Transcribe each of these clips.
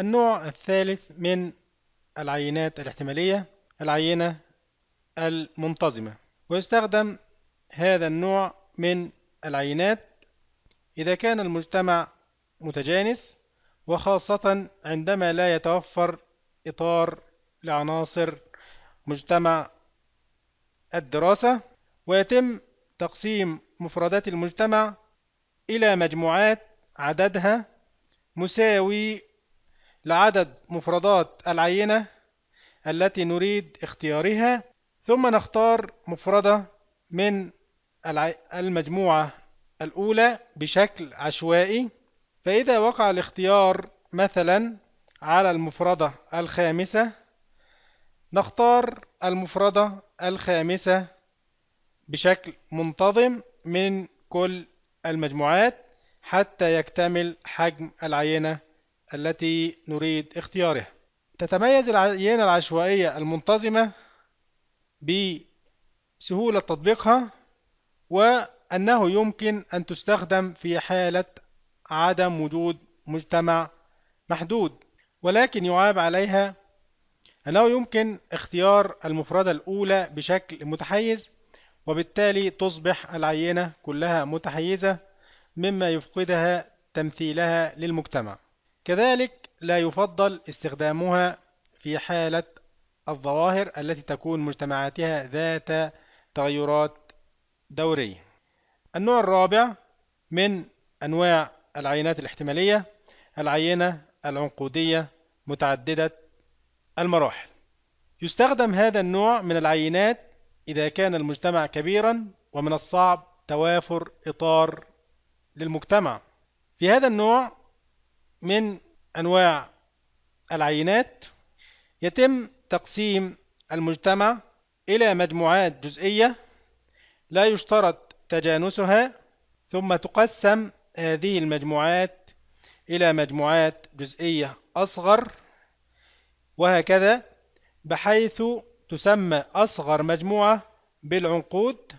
النوع الثالث من العينات الاحتمالية العينة المنتظمة ويستخدم هذا النوع من العينات إذا كان المجتمع متجانس وخاصة عندما لا يتوفر إطار لعناصر مجتمع الدراسة ويتم تقسيم مفردات المجتمع إلى مجموعات عددها مساوي لعدد مفردات العينة التي نريد اختيارها ثم نختار مفردة من المجموعة الأولى بشكل عشوائي فإذا وقع الاختيار مثلا على المفردة الخامسة نختار المفردة الخامسة بشكل منتظم من كل المجموعات حتى يكتمل حجم العينة التي نريد اختيارها تتميز العينة العشوائية المنتظمة بسهولة تطبيقها وأنه يمكن أن تستخدم في حالة عدم وجود مجتمع محدود ولكن يعاب عليها أنه يمكن اختيار المفردة الأولى بشكل متحيز وبالتالي تصبح العينة كلها متحيزة مما يفقدها تمثيلها للمجتمع كذلك لا يفضل استخدامها في حالة الظواهر التي تكون مجتمعاتها ذات تغيرات دورية النوع الرابع من أنواع العينات الاحتمالية العينة العنقودية متعددة المراحل يستخدم هذا النوع من العينات إذا كان المجتمع كبيرا ومن الصعب توافر إطار للمجتمع في هذا النوع من أنواع العينات يتم تقسيم المجتمع إلى مجموعات جزئية لا يشترط تجانسها ثم تقسم هذه المجموعات إلى مجموعات جزئية أصغر وهكذا بحيث تسمى أصغر مجموعة بالعنقود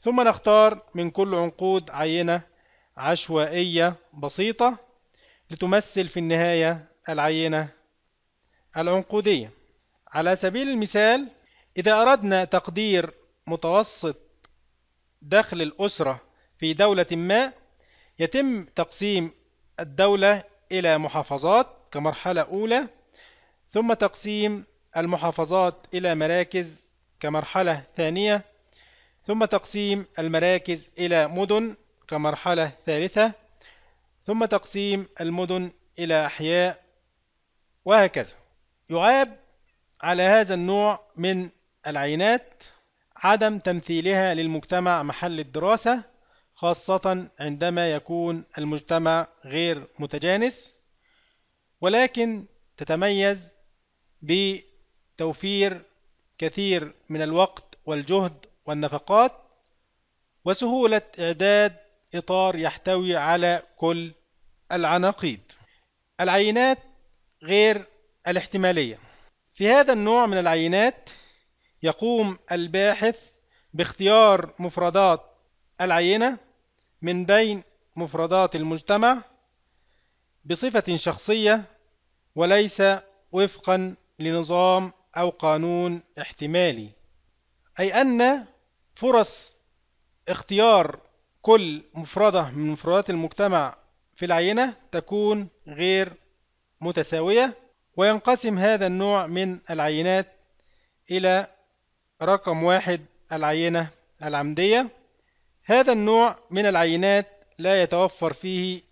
ثم نختار من كل عنقود عينة عشوائية بسيطة لتمثل في النهاية العينة العنقودية على سبيل المثال إذا أردنا تقدير متوسط دخل الأسرة في دولة ما يتم تقسيم الدولة إلى محافظات كمرحلة أولى ثم تقسيم المحافظات إلى مراكز كمرحلة ثانية ثم تقسيم المراكز إلى مدن كمرحلة ثالثة ثم تقسيم المدن إلى أحياء وهكذا يعاب على هذا النوع من العينات عدم تمثيلها للمجتمع محل الدراسة خاصة عندما يكون المجتمع غير متجانس ولكن تتميز بتوفير كثير من الوقت والجهد والنفقات وسهولة إعداد إطار يحتوي على كل العناقيد العينات غير الاحتمالية في هذا النوع من العينات يقوم الباحث باختيار مفردات العينة من بين مفردات المجتمع بصفة شخصية وليس وفقا لنظام أو قانون احتمالي أي أن فرص اختيار كل مفردة من مفردات المجتمع في العينة تكون غير متساوية وينقسم هذا النوع من العينات إلى رقم واحد العينة العمدية هذا النوع من العينات لا يتوفر فيه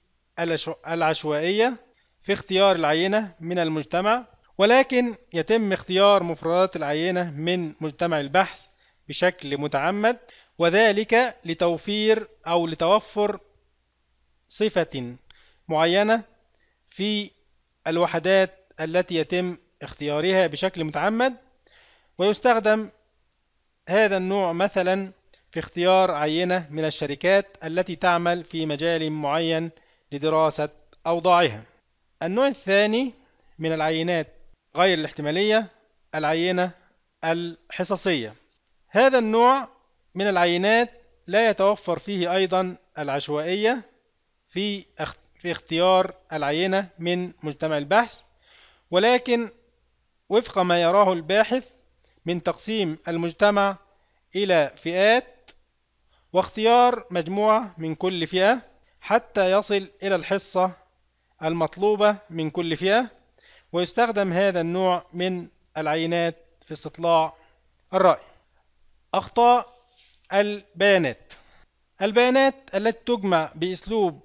العشوائية في اختيار العينة من المجتمع ولكن يتم اختيار مفردات العينة من مجتمع البحث بشكل متعمد وذلك لتوفير أو لتوفر صفة معينة في الوحدات التي يتم اختيارها بشكل متعمد ويستخدم هذا النوع مثلا في اختيار عينة من الشركات التي تعمل في مجال معين لدراسة أوضاعها النوع الثاني من العينات غير الاحتمالية العينة الحصصية هذا النوع من العينات لا يتوفر فيه أيضا العشوائية في في اختيار العينة من مجتمع البحث ولكن وفق ما يراه الباحث من تقسيم المجتمع إلى فئات واختيار مجموعة من كل فئة حتى يصل إلى الحصة المطلوبة من كل فئة ويستخدم هذا النوع من العينات في استطلاع الرأي أخطاء البيانات البيانات التي تجمع بأسلوب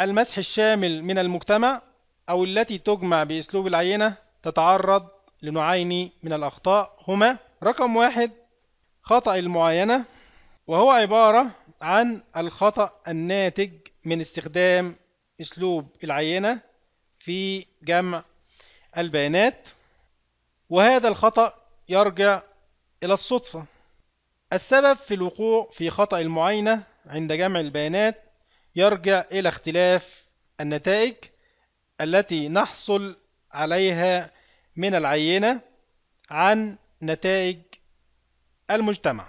المسح الشامل من المجتمع أو التي تجمع بأسلوب العينة تتعرض لنوعين من الأخطاء هما رقم واحد خطأ المعاينة وهو عبارة عن الخطأ الناتج من استخدام أسلوب العينة في جمع البيانات وهذا الخطأ يرجع إلى الصدفة السبب في الوقوع في خطأ المعاينة عند جمع البيانات يرجع إلى اختلاف النتائج التي نحصل عليها من العينة عن نتائج المجتمع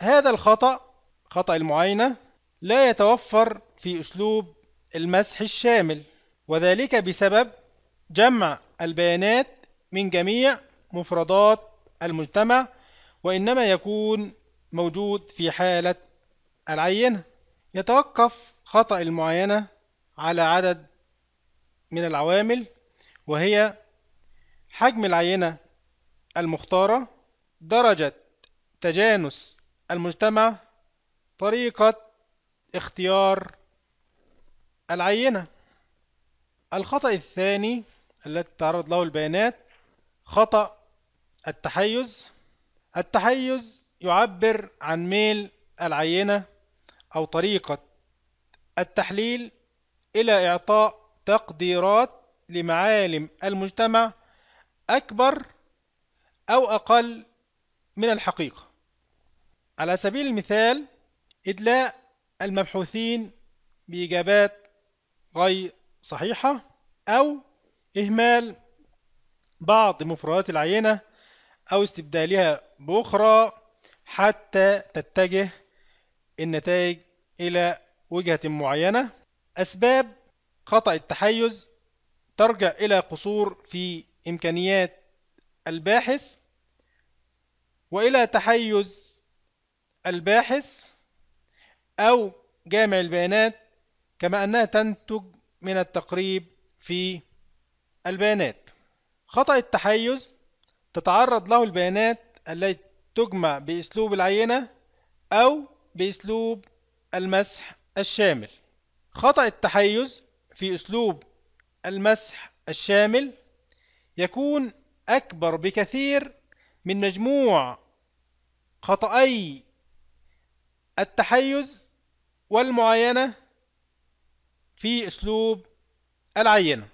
هذا الخطأ خطأ المعاينة لا يتوفر في أسلوب المسح الشامل وذلك بسبب جمع البيانات من جميع مفردات المجتمع وإنما يكون موجود في حالة العينة يتوقف خطأ المعاينة على عدد من العوامل وهي حجم العينة المختارة درجة تجانس المجتمع طريقة اختيار العينة الخطأ الثاني التي تعرض له البيانات خطأ التحيز التحيز يعبر عن ميل العينة أو طريقة التحليل إلى إعطاء تقديرات لمعالم المجتمع أكبر أو أقل من الحقيقة على سبيل المثال إدلاء المبحوثين بإجابات غير صحيحة أو إهمال بعض مفردات العينة أو استبدالها بأخرى حتى تتجه النتائج إلى وجهة معينة أسباب خطأ التحيز ترجع إلى قصور في إمكانيات الباحث وإلى تحيز الباحث أو جامع البيانات كما أنها تنتج من التقريب في البيانات خطأ التحيز تتعرض له البيانات التي تجمع بأسلوب العينة أو بأسلوب المسح الشامل خطأ التحيز في أسلوب المسح الشامل يكون أكبر بكثير من مجموع خطأي التحيز والمعاينة في أسلوب العينة